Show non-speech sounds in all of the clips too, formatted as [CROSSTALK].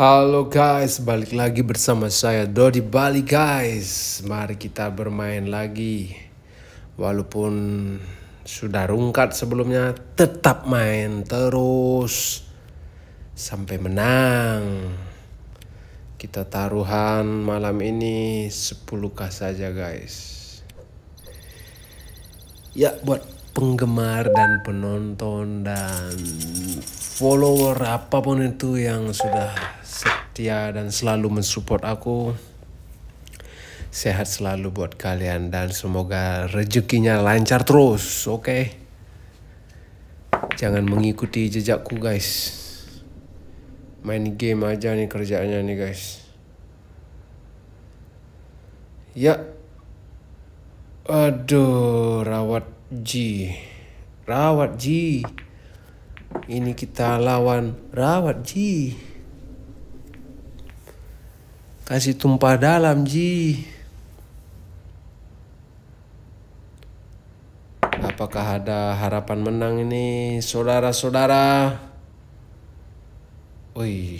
Halo guys, balik lagi bersama saya Dodi Bali guys. Mari kita bermain lagi. Walaupun sudah rungkat sebelumnya, tetap main terus sampai menang. Kita taruhan malam ini 10k saja guys. Ya, buat penggemar dan penonton dan follower apapun itu yang sudah setia dan selalu mensupport aku sehat selalu buat kalian dan semoga rezekinya lancar terus oke okay? jangan mengikuti jejakku guys main game aja nih kerjaannya nih guys ya aduh rawat Ji. Rawat Ji. Ini kita lawan rawat Ji. Kasih tumpah dalam Ji. Apakah ada harapan menang ini saudara-saudara? Wih,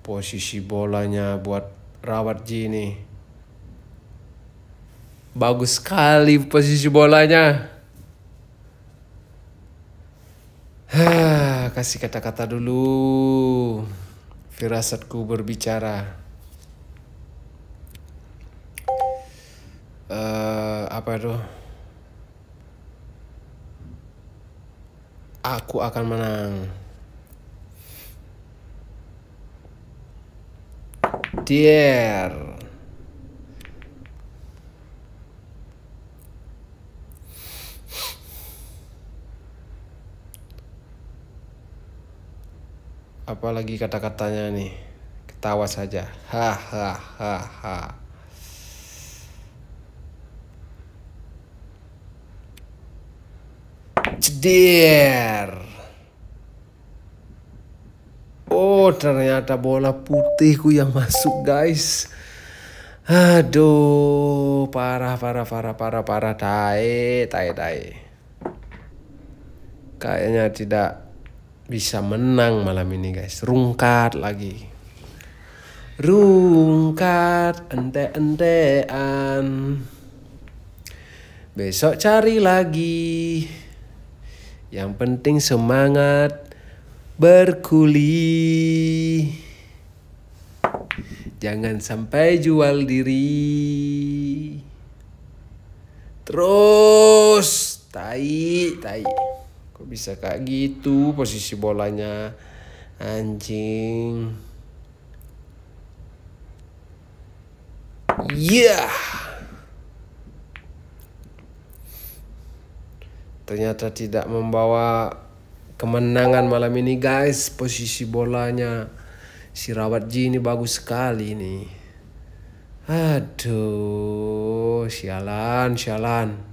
posisi bolanya buat rawat Ji ini. Bagus sekali posisi bolanya. Kasih kata-kata dulu. Firasatku berbicara. Uh, apa itu? Aku akan menang. Dear. apalagi kata-katanya nih ketawa saja hahaha cedir. oh ternyata bola putihku yang masuk guys aduh parah parah parah parah parah tai tai tai kayaknya tidak bisa menang malam ini guys. Rungkat lagi. Rungkat ente-entean. Besok cari lagi. Yang penting semangat berkuli. Jangan sampai jual diri. Terus tai tai kok bisa kayak gitu posisi bolanya anjing yeah ternyata tidak membawa kemenangan malam ini guys posisi bolanya si Rawat Ji ini bagus sekali nih aduh sialan sialan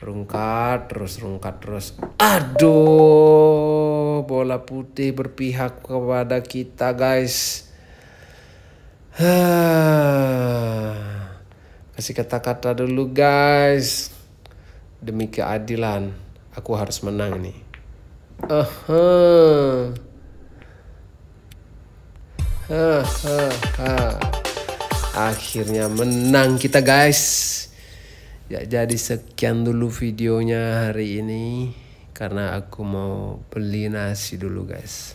rungkat terus rungkat terus aduh bola putih berpihak kepada kita guys [SIGHS] kasih kata-kata dulu guys demi keadilan aku harus menang ini Aha, Uh -huh. akhirnya menang kita guys Ya, jadi sekian dulu videonya hari ini karena aku mau beli nasi dulu guys.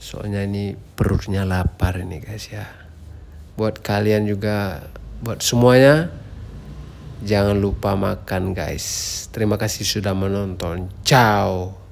Soalnya ini perutnya lapar ini guys ya. Buat kalian juga buat semuanya jangan lupa makan guys. Terima kasih sudah menonton. Ciao.